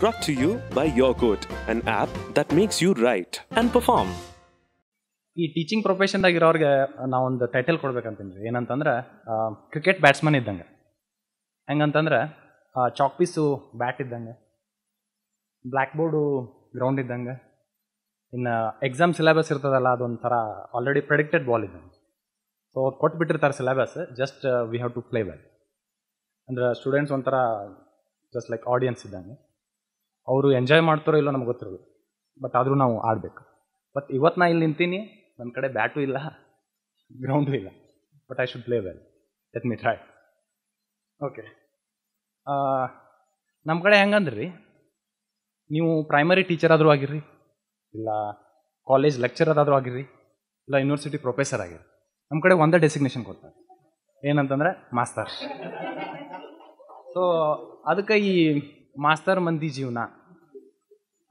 brought to you by Yogood, an app that makes you write and perform. ಈ teaching ಪ್ರೊಫೆಷನ್ದಾಗಿರೋರಿಗೆ ಇರೋರಿಗೆ ಒಂದು title ಕೊಡ್ಬೇಕಂತೀನಿ ರೀ ಏನಂತಂದ್ರೆ ಕ್ರಿಕೆಟ್ ಬ್ಯಾಟ್ಸ್ಮನ್ ಇದ್ದಂಗೆ ಹೆಂಗಂತಂದ್ರೆ ಚಾಕ್ ಪೀಸು ಬ್ಯಾಟ್ ಇದ್ದಂಗೆ ಬ್ಲ್ಯಾಕ್ ಬೋರ್ಡು ಗ್ರೌಂಡ್ ಇದ್ದಂಗೆ ಇನ್ನು ಎಕ್ಸಾಮ್ ಸಿಲೆಬಸ್ ಇರ್ತದಲ್ಲ ಅದೊಂಥರ ಆಲ್ರೆಡಿ ಪ್ರೆಡಿಕ್ಟೆಡ್ ಬಾಲ್ ಇದ್ದಂಗೆ ಸೊ ಅವ್ರು ಕೊಟ್ಬಿಟ್ಟಿರ್ತಾರೆ syllabus just we have to play back ಅಂದರೆ ಸ್ಟೂಡೆಂಟ್ಸ್ ಒಂಥರ ಜಸ್ಟ್ ಲೈಕ್ ಆಡಿಯನ್ಸ್ ಇದ್ದಂಗೆ ಅವರು ಎಂಜಾಯ್ ಮಾಡ್ತಾರೋ ಇಲ್ಲೋ ನಮ್ಗೆ ಗೊತ್ತಿರೋದು ಬಟ್ ಆದರೂ ನಾವು ಆಡಬೇಕು ಬಟ್ ಇವತ್ತು ನಾ ಇಲ್ಲಿ ನಿಂತೀನಿ ನನ್ನ ಕಡೆ ಬ್ಯಾಟು ಇಲ್ಲ ಗ್ರೌಂಡು ಇಲ್ಲ but I should play well let me try okay ನಮ್ಮ ಕಡೆ ಹೆಂಗಂದ್ರಿ ನೀವು ಪ್ರೈಮರಿ ಟೀಚರ್ ಆದರೂ ಆಗಿರ್ರಿ ಇಲ್ಲ ಕಾಲೇಜ್ ಲೆಕ್ಚರರ್ ಆದರೂ ಆಗಿರ್ರಿ ಇಲ್ಲ ಯೂನಿವರ್ಸಿಟಿ ಪ್ರೊಫೆಸರ್ ಆಗಿರ್ರಿ ನಮ್ಮ ಕಡೆ ಒಂದೇ ಡೆಸಿಗ್ನೇಷನ್ ಕೊಡ್ತಾರೆ ಏನಂತಂದ್ರೆ ಮಾಸ್ತರ್ ಸೊ ಅದಕ್ಕೆ ಈ ಮಾಸ್ತರ್ ಮಂದಿ ಜೀವನ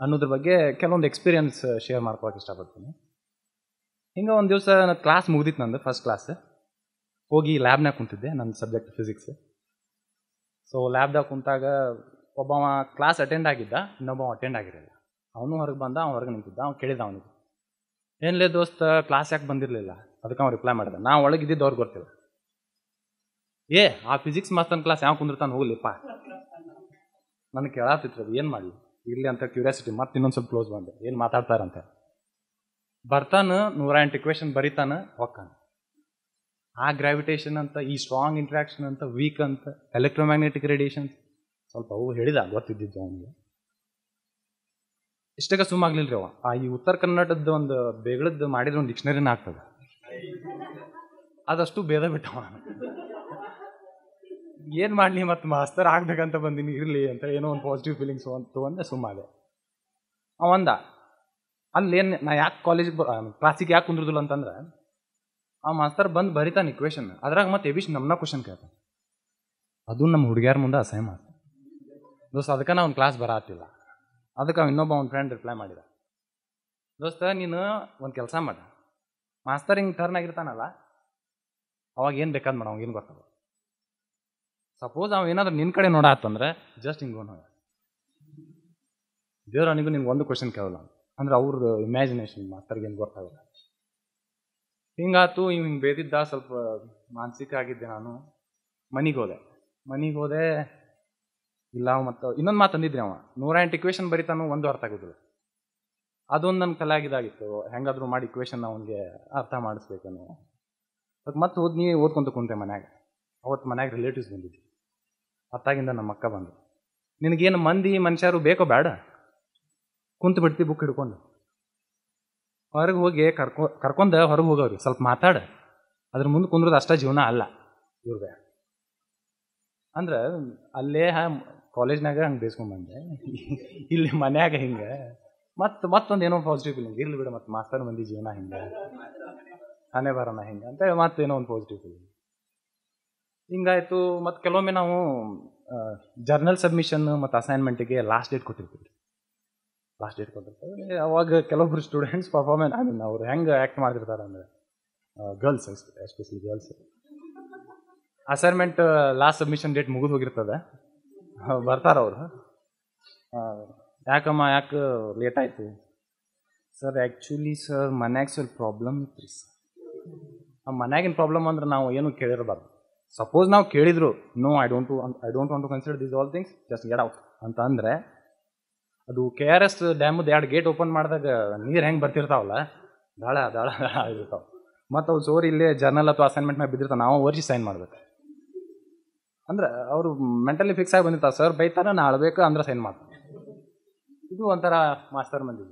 ಅನ್ನೋದ್ರ ಬಗ್ಗೆ ಕೆಲವೊಂದು ಎಕ್ಸ್ಪೀರಿಯನ್ಸ್ ಶೇರ್ ಮಾಡ್ಕೊಳಕ್ಕೆ ಇಷ್ಟಪಡ್ತೀನಿ ಹಿಂಗೆ ಒಂದು ದಿವಸ ನನ್ನ ಕ್ಲಾಸ್ ಮುಗ್ದಿತ್ತು ನಂದು ಫಸ್ಟ್ ಕ್ಲಾಸ್ ಹೋಗಿ ಲ್ಯಾಬ್ನಾಗ ಕುಂತಿದ್ದೆ ನನ್ನ ಸಬ್ಜೆಕ್ಟ್ ಫಿಸಿಕ್ಸ್ ಸೊ ಲ್ಯಾಬ್ದಾಗ ಕುಂತಾಗ ಒಬ್ಬವ ಕ್ಲಾಸ್ ಅಟೆಂಡ್ ಆಗಿದ್ದ ಇನ್ನೊಬ್ಬ ಅಟೆಂಡ್ ಆಗಿರಲಿಲ್ಲ ಅವನು ಹೊರಗೆ ಬಂದ ಅವ್ನು ಹೊರಗೆ ನಿಂತಿದ್ದ ಅವ್ನು ಕೇಳಿದ ಅವನಿಗೆ ಏನ್ಲೇ ದೋಸ್ತ ಕ್ಲಾಸ್ ಯಾಕೆ ಬಂದಿರಲಿಲ್ಲ ಅದಕ್ಕೆ ಅವ್ನು ರಿಪ್ಲೈ ಮಾಡಿದೆ ನಾ ಒಳಗಿದ್ದಿದ್ದು ಅವ್ರಿಗೆ ಗೊತ್ತಿಲ್ಲ ಏ ಆ ಫಿಸಿಕ್ಸ್ ಮಾಸ್ತನ ಕ್ಲಾಸ್ ಯಾವ ಕುಂದಿರ್ತಾನೆ ಹೋಗ್ಲಿಪ್ಪ ನನಗೆ ಕೇಳಾತಿತ್ತು ಅದು ಏನು ಮಾಡಲಿ ಇಲ್ಲಿ ಅಂತ ಕ್ಯೂರಿಯಾಸಿಟಿ ಮತ್ತೆ ಇನ್ನೊಂದು ಸ್ವಲ್ಪ ಕ್ಲೋಸ್ ಬಂದೆ ಏನು ಮಾತಾಡ್ತಾರಂತೆ ಬರ್ತಾನೆ ನೂರ ಎಂಟು ಇಕ್ವೇಶನ್ ಬರಿತಾನೆ ಹೋಗ್ತಾನೆ ಆ ಗ್ರಾವಿಟೇಷನ್ ಅಂತ ಈ ಸ್ಟ್ರಾಂಗ್ ಇಂಟ್ರಾಕ್ಷನ್ ಅಂತ ವೀಕ್ ಅಂತ ಎಲೆಕ್ಟ್ರೋಮ್ಯಾಗ್ನೆಟಿಕ್ ರೇಡಿಯೇಷನ್ ಸ್ವಲ್ಪ ಅವು ಹೇಳಿದ ಗೊತ್ತಿದ್ದಿದ್ದು ಅವನಿಗೆ ಇಷ್ಟಕ್ಕೆ ಸುಮ್ಮಾಗ್ಲಿಲ್ಲ ರೀ ಅವ ಆ ಈ ಉತ್ತರ ಕನ್ನಡದ ಒಂದು ಬೇಗಳದ್ದು ಮಾಡಿದ ಒಂದು ಡಿಕ್ಷನರಿನ ಆಗ್ತದೆ ಅದಷ್ಟು ಭೇದ ಬಿಟ್ಟವ ಏನು ಮಾಡಲಿ ಮತ್ತು ಮಾಸ್ತರ್ ಆಗ್ಬೇಕಂತ ಬಂದೀನಿ ಇರಲಿ ಅಂತ ಏನೋ ಒಂದು ಪಾಸಿಟಿವ್ ಫೀಲಿಂಗ್ಸ್ ಅಂತ ಅಂದರೆ ಸುಮ್ಮನೆ ಅವಂದ ಅಲ್ಲೇನು ನಾ ಯಾಕೆ ಕಾಲೇಜಿಗೆ ಕ್ಲಾಸಿಗೆ ಯಾಕೆ ಕುಂದ್ರದಿಲ್ಲ ಅಂತಂದ್ರೆ ಆ ಮಾಸ್ತರ್ ಬಂದು ಬರಿತಾನೆ ಕ್ವೆಶನ್ ಅದ್ರಾಗ ಮತ್ತೆ ಎಬಿಶ್ ನಮ್ಮನ್ನ ಕ್ವಶನ್ ಕೇಳ್ತಾನೆ ಅದು ನಮ್ಮ ಹುಡುಗ್ಯಾರ ಮುಂದೆ ಅಸಹ್ಯ ಮಾಡ್ತಾನೆ ದೋಸ್ತ ಅದಕ್ಕೆ ನಾ ಒಂದು ಕ್ಲಾಸ್ ಬರಾತಿಲ್ಲ ಅದಕ್ಕೆ ಅವ್ನು ಇನ್ನೊಬ್ಬ ಅವ್ನ ಫ್ರೆಂಡ್ ರಿಪ್ಲೈ ಮಾಡಿದ ದೋಸ್ತ ನೀನು ಒಂದು ಕೆಲಸ ಮಾಡ ಮಾಸ್ತರ್ ಹಿಂಗೆ ಟರ್ನ್ ಆಗಿರ್ತಾನಲ್ಲ ಅವಾಗ ಏನು ಬೇಕಾದ್ ಮಾಡ ಏನು ಗೊತ್ತಲ್ಲ ಸಪೋಸ್ ಅವ ಏನಾದ್ರೂ ನಿನ್ನ ಕಡೆ ಅಂದ್ರೆ ಜಸ್ಟ್ ಹಿಂಗೆ ದೇವ್ರ ದೇವ್ರನಿಗೂ ನಿನ್ಗೆ ಒಂದು ಕ್ವಶನ್ ಕೇಳಲ್ಲ ಅಂದ್ರೆ ಅವ್ರದ್ದು ಇಮ್ಯಾಜಿನೇಷನ್ ಮಾತ್ರ ಏನು ಗೊತ್ತಾಗಲ್ಲ ಹಿಂಗಾತು ಇವ್ ಹಿಂಗೆ ಬೇದಿದ್ದ ಸ್ವಲ್ಪ ಮಾನಸಿಕ ಆಗಿದ್ದೆ ನಾನು ಮನೆಗೆ ಹೋದೆ ಮನೆಗೆ ಹೋದೆ ಇಲ್ಲ ಮತ್ತು ಇನ್ನೊಂದು ತಂದಿದ್ರಿ ಅವ ನೂರ ಎಂಟು ಇಕ್ವೇಶನ್ ಬರಿತಾನು ಒಂದು ಅರ್ಥ ಆಗೋದಿಲ್ಲ ಅದೊಂದು ನನ್ನ ಕಲಾಗಿದಾಗಿತ್ತು ಹೆಂಗಾದ್ರೂ ಮಾಡಿ ಇಕ್ವೇಶನ್ ಅವನಿಗೆ ಅರ್ಥ ಮಾಡಿಸ್ಬೇಕನ್ನು ಮತ್ತೆ ಓದ್ ನೀ ಓದ್ಕೊಂತ ಕುಂತೆ ಮನ್ಯಾಗ ಅವತ್ತು ಮನ್ಯಾಗ ರಿಲೇಟಿವ್ಸ್ ಬಂದಿದ್ವಿ ಅತ್ತಾಗಿಂದ ನಮ್ಮ ಅಕ್ಕ ಬಂದು ನಿನಗೇನು ಮಂದಿ ಮನುಷ್ಯರು ಬೇಕೋ ಬೇಡ ಕುಂತು ಬಿಡ್ತಿ ಬುಕ್ ಹಿಡ್ಕೊಂಡು ಹೊರಗೆ ಹೋಗಿ ಕರ್ಕೊ ಕರ್ಕೊಂಡು ಹೊರಗೆ ಹೋಗೋರು ಸ್ವಲ್ಪ ಮಾತಾಡ ಅದ್ರ ಮುಂದೆ ಕುಂದ್ರದ ಅಷ್ಟೇ ಜೀವನ ಅಲ್ಲ ಇವ್ರಿಗೆ ಅಂದ್ರೆ ಅಲ್ಲೇ ಕಾಲೇಜ್ನಾಗ ಹಂಗೆ ಬೇಸ್ಕೊಂಬಂದೆ ಇಲ್ಲಿ ಮನ್ಯಾಗ ಹಿಂಗೆ ಮತ್ತೆ ಮತ್ತೊಂದು ಏನೋ ಪಾಸಿಟಿವ್ ಫೀಲಿಂಗ್ ಇಲ್ಲಿ ಬಿಡು ಮತ್ತೆ ಮಾಸ್ತರ್ ಮಂದಿ ಜೀವನ ಹಿಂಗೆ ಹಣೆ ಬರೋಣ ಹಿಂಗೆ ಅಂತೇಳಿ ಮತ್ತೇನೋ ಒಂದು ಪಾಸಿಟಿವ್ ಫೀಲಿಂಗ್ ಹಿಂಗಾಯಿತು ಮತ್ತು ಕೆಲವೊಮ್ಮೆ ನಾವು ಜರ್ನಲ್ ಸಬ್ಮಿಷನ್ ಮತ್ತು ಅಸೈನ್ಮೆಂಟಿಗೆ ಲಾಸ್ಟ್ ಡೇಟ್ ಕೊಟ್ಟಿರ್ತೀವಿ ಲಾಸ್ಟ್ ಡೇಟ್ ಕೊಟ್ಟಿರ್ತೀವಿ ಅವಾಗ ಕೆಲವೊಬ್ರು ಸ್ಟೂಡೆಂಟ್ಸ್ ಪರ್ಫಾರ್ಮೆನ್ಸ್ ಐ ಮೀನ್ ಅವ್ರು ಹೆಂಗೆ ಆ್ಯಕ್ಟ್ ಮಾಡಿರ್ತಾರೆ ಅಂದರೆ girls especially girls assignment last submission date ಮುಗಿದು ಹೋಗಿರ್ತದೆ ಬರ್ತಾರ ಅವರು ಯಾಕಮ್ಮ ಯಾಕೆ ಲೇಟ್ ಆಯ್ತು ಸರ್ ಆ್ಯಕ್ಚುಲಿ ಸರ್ ಮನ್ಯಾಗ ಸ್ವಲ್ಪ ಪ್ರಾಬ್ಲಮ್ ಇತ್ತು ರೀ ಸರ್ ಆ ಮನ್ಯಾಗಿನ ಪ್ರಾಬ್ಲಮ್ ಅಂದ್ರೆ ನಾವು ಏನು ಕೇಳಿರಬಾರ್ದು ಸಪೋಸ್ ನಾವು ಕೇಳಿದ್ರು no I don't I don't want to consider these all things just get out ಅಂತ ಅಂದರೆ ಅದು ಕೆ ಆರ್ ಎಸ್ ಡ್ಯಾಮದ ಎರಡು ಗೇಟ್ ಓಪನ್ ಮಾಡಿದಾಗ ನೀರು ಹೆಂಗೆ ಬರ್ತಿರ್ತಾವಲ್ಲ ದಾಳ ದಾಳ ಮತ್ತು ಅವ್ರು ಸೋರಿ ಇಲ್ಲೇ ಜರ್ನಲ್ ಅಥವಾ ಅಸೈನ್ಮೆಂಟ್ ಮೇಲೆ ಬಿದ್ದಿರ್ತಾವೆ ನಾವು ವರ್ಷಿ ಸೈನ್ ಮಾಡ್ಬೇಕು ಅಂದ್ರೆ ಅವರು ಮೆಂಟಲಿ ಫಿಕ್ಸ್ ಆಗಿ ಬಂದಿರ್ತಾರೆ ಸರ್ ಬೈತಾರ ನಾನು ಅಳ್ಬೇಕು ಅಂದ್ರೆ ಸೈನ್ ಮಾಡ್ತಾರೆ ಇದು ಒಂಥರ ಮಾಸ್ತರ್ ಮಂದಿ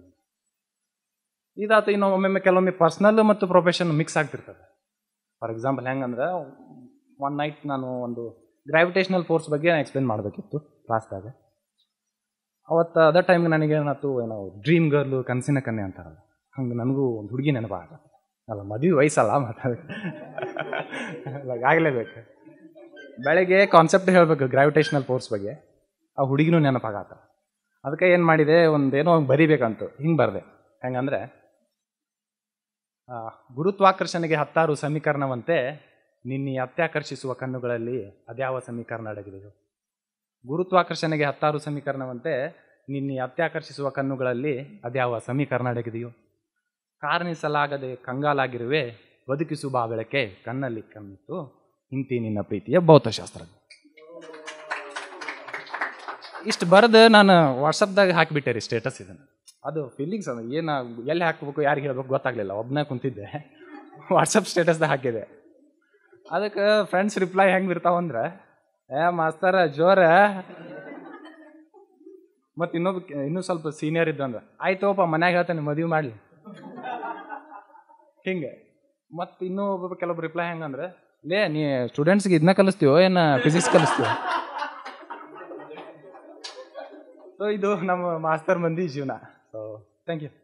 ಇದಾತು ಇನ್ನು ಒಮ್ಮೊಮ್ಮೆ ಕೆಲವೊಮ್ಮೆ ಪರ್ಸ್ನಲ್ ಮತ್ತು ಪ್ರೊಫೆಷನ್ ಮಿಕ್ಸ್ ಆಗ್ತಿರ್ತದೆ ಫಾರ್ ಎಕ್ಸಾಂಪಲ್ ಹೆಂಗಂದ್ರೆ ಒನ್ ನೈಟ್ ನಾನು ಒಂದು ಗ್ರಾವಿಟೇಷನಲ್ ಫೋರ್ಸ್ ಬಗ್ಗೆ ನಾನು ಎಕ್ಸ್ಪ್ಲೇನ್ ಮಾಡಬೇಕಿತ್ತು ಕ್ಲಾಸ್ದಾಗ ಅವತ್ತು ಅದೇ ಟೈಮ್ಗೆ ನನಗೆ ಏನಾಯ್ತು ಏನೋ ಡ್ರೀಮ್ ಗರ್ಲು ಕನಸಿನ ಕನ್ನೆ ಅಂತಾರಲ್ಲ ಹಂಗೆ ನನಗೂ ಒಂದು ಹುಡುಗಿ ನೆನಪು ಆಗತ್ತೆ ಅಲ್ಲ ಮದುವೆ ವಯಸ್ಸಲ್ಲ ಮಾತಾಡೋದು ಆಗಲೇಬೇಕು ಬೆಳಗ್ಗೆ ಕಾನ್ಸೆಪ್ಟ್ ಹೇಳಬೇಕು ಗ್ರಾವಿಟೇಷನಲ್ ಫೋರ್ಸ್ ಬಗ್ಗೆ ಆ ಹುಡುಗಿನೂ ನೆನಪಾಗತ್ತ ಅದಕ್ಕೆ ಏನು ಮಾಡಿದೆ ಒಂದೇನೋ ಹಂಗೆ ಬರೀಬೇಕಂತು ಹಿಂಗೆ ಬರದೆ ಹೆಂಗಂದರೆ ಗುರುತ್ವಾಕರ್ಷಣೆಗೆ ಹತ್ತಾರು ಸಮೀಕರಣವಂತೆ ನಿನ್ನೆ ಅತ್ಯಾಕರ್ಷಿಸುವ ಕಣ್ಣುಗಳಲ್ಲಿ ಅದ್ಯಾವ ಸಮೀಕರಣ ಅಡಗಿದೆಯೋ ಗುರುತ್ವಾಕರ್ಷಣೆಗೆ ಹತ್ತಾರು ಸಮೀಕರಣವಂತೆ ನಿನ್ನೆ ಅತ್ಯಾಕರ್ಷಿಸುವ ಕಣ್ಣುಗಳಲ್ಲಿ ಅದ್ಯಾವ ಸಮೀಕರಣ ಅಡಗಿದೆಯೋ ಕಾರಣಿಸಲಾಗದೆ ಕಂಗಾಲಾಗಿರುವೆ ಬದುಕಿಸುವ ಬಾ ಕಣ್ಣಲ್ಲಿ ಕಣ್ಣಿತ್ತು ಇಂತಿ ನಿನ್ನ ಪ್ರೀತಿಯ ಭೌತಶಾಸ್ತ್ರ ಇಷ್ಟು ಬರೆದು ನಾನು ವಾಟ್ಸಪ್ದಾಗ ಹಾಕಿಬಿಟ್ಟೆ ರೀ ಸ್ಟೇಟಸ್ ಇದನ್ನು ಅದು ಫೀಲಿಂಗ್ಸ್ ಅದು ಏನು ಎಲ್ಲಿ ಹಾಕಬೇಕು ಯಾರಿಗೆ ಹೇಳಬೇಕು ಗೊತ್ತಾಗಲಿಲ್ಲ ಒಬ್ಬನೇ ಕುಂತಿದ್ದೆ ವಾಟ್ಸಪ್ ಸ್ಟೇಟಸ್ದಾಗ ಹಾಕಿದೆ ಅದಕ್ಕೆ ಫ್ರೆಂಡ್ಸ್ ರಿಪ್ಲೈ ಹೆಂಗೆ ಅಂದ್ರೆ ಏ ಮಾಸ್ತರ ಜೋರ ಮತ್ತು ಇನ್ನೊಬ್ಬ ಇನ್ನೂ ಸ್ವಲ್ಪ ಸೀನಿಯರ್ ಇದ್ದಂದ್ರೆ ಆಯ್ತೋಪ್ಪ ಮನ್ಯಾಗ ಹೇಳ್ತಾನೆ ಮದುವೆ ಮಾಡಲಿ ಹಿಂಗೆ ಮತ್ತು ಇನ್ನೂ ಒಬ್ಬ ಕೆಲವೊಬ್ಬ ರಿಪ್ಲೈ ಹೆಂಗಂದ್ರೆ ಲೇ ನೀ ಸ್ಟೂಡೆಂಟ್ಸ್ಗೆ ಇದನ್ನ ಕಲಿಸ್ತೀವೋ ಏನು ಫಿಸಿಕ್ಸ್ ಕಲಿಸ್ತೀವ ಸೊ ಇದು ನಮ್ಮ ಮಾಸ್ತರ್ ಮಂದಿ ಜೀವನ ಸೊ ಥ್ಯಾಂಕ್ ಯು